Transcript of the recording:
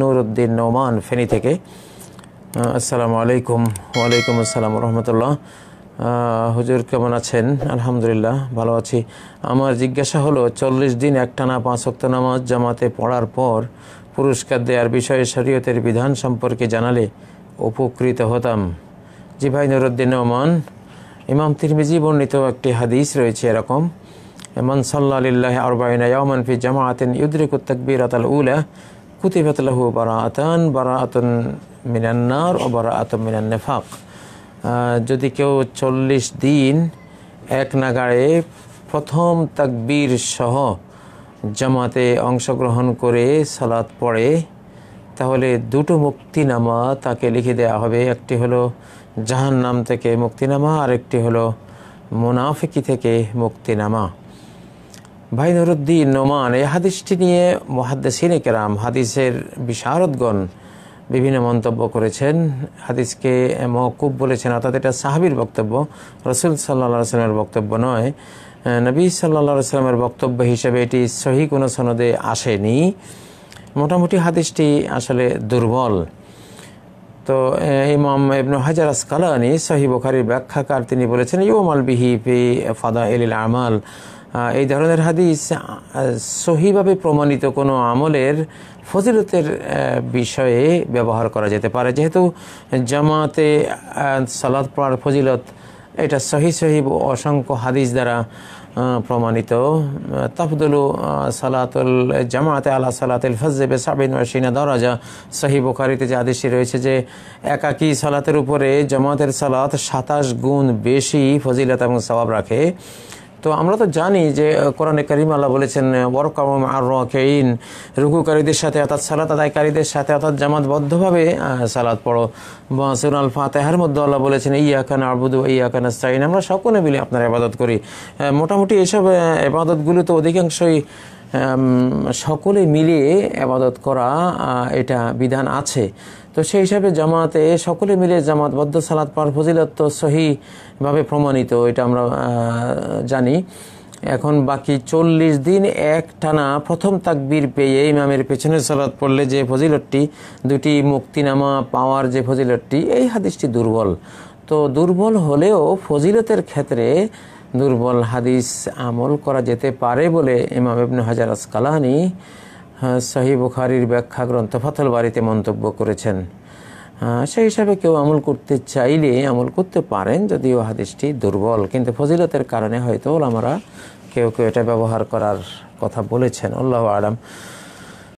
নুরুদ্দিন নোমান ফেনী থেকে আসসালামু আলাইকুম ওয়ালাইকুম আসসালাম রহমতুল্লাহ হুজুর কেমন আছেন আলহামদুলিল্লাহ ভালো আছি আমার জিজ্ঞাসা হলো চল্লিশ দিন একটানা পাঁচ অক্ত নামাজ জামাতে পড়ার পর পুরস্কার দেওয়ার বিষয়ে শরীয়তের বিধান সম্পর্কে জানালে উপকৃত হতাম জি ভাই নুরুদ্দিন ওমান ইমাম তিরমিজি বর্ণিত একটি হাদিস রয়েছে এরকম এমন সাল্লাহ আলিল্লাহ আরবাইন ইয়ামান জামাতিন ইউদ্রিক ইউদ্রিকুত আতাল উলা কুতিবাতলাহু বারা আতান বারা আতন মিনান্নার ও বারা আতন মিনান্নেফাক যদি কেউ চল্লিশ দিন এক নাগাড়ে প্রথম তাকবীর সহ জামাতে অংশগ্রহণ করে সালাত পড়ে তাহলে দুটো মুক্তিনামা তাকে লিখে দেওয়া হবে একটি হলো জাহান্নাম থেকে মুক্তিনামা আরেকটি একটি হলো মুনাফিকি থেকে মুক্তিনামা ভাই নুরুদ্দিন নোমান এই হাদিসটি নিয়ে মহাদ্দেসিন কেরাম হাদিসের বিশারদগণ বিভিন্ন মন্তব্য করেছেন হাদিসকে মহকুব বলেছেন অর্থাৎ এটা সাহাবির বক্তব্য রসুল সাল্লা সাল্লামের বক্তব্য নয় নবী সাল্লা সাল্লামের বক্তব্য হিসেবে এটি সহি কোনো সনদে আসেনি মোটামুটি হাদিসটি আসলে দুর্বল তো ইমাম ইবনু হাজার আসকালানি সহি বোখারির ব্যাখ্যাকার তিনি বলেছেন ইউমাল বিহি পি ফাদা এলিল আমাল এই ধরনের হাদিস সহিভাবে প্রমাণিত কোনো আমলের ফজিলতের বিষয়ে ব্যবহার করা যেতে পারে যেহেতু জামাতে সালাদ পড়ার ফজিলত এটা সহি সহি অসংখ্য হাদিস দ্বারা প্রমাণিত তাফদুলু সালাতুল জামাতে আল্লাহ সালাতুল ফজেবে সাবিন ওয়াসিনা দরাজা সহি বোখারিতে যে আদেশি রয়েছে যে একাকি সালাতের উপরে জামাতের সালাত সাতাশ গুণ বেশি ফজিলত এবং সবাব রাখে তো আমরা তো জানি যে কোরআনে করিম আল্লাহ বলেছেন বরকাম আর রকেইন রুকুকারীদের সাথে অর্থাৎ সালাত আদায়কারীদের সাথে অর্থাৎ জামাতবদ্ধভাবে সালাত পড়ো বা সুরাল ফাতেহার মধ্যে আল্লাহ বলেছেন ইয়াকান আবুদু ইয়াকান সাইন আমরা সকলে মিলে আপনার আবাদত করি মোটামুটি এসব আবাদতগুলো তো অধিকাংশই সকলে মিলে আবাদত করা এটা বিধান আছে তো সেই হিসাবে জামাতে সকলে মিলে জামাতবদ্ধ সালাত পার ফজিলত তো সহিভাবে প্রমাণিত এটা আমরা জানি এখন বাকি চল্লিশ দিন এক টানা প্রথম তাকবির পেয়ে ইমামের পেছনে সালাত পড়লে যে ফজিলতটি দুটি মুক্তিনামা পাওয়ার যে ফজিলতটি এই হাদিসটি দুর্বল তো দুর্বল হলেও ফজিলতের ক্ষেত্রে দুর্বল হাদিস আমল করা যেতে পারে বলে ইমাম ইবনে হাজার আসকালানি সহি বুখারির ব্যাখ্যা গ্রন্থ ফাথল বাড়িতে মন্তব্য করেছেন সেই হিসাবে কেউ আমল করতে চাইলে আমল করতে পারেন যদিও হাদিসটি দুর্বল কিন্তু ফজিলতের কারণে হয়তো আমরা কেউ কেউ এটা ব্যবহার করার কথা বলেছেন আল্লাহ আলম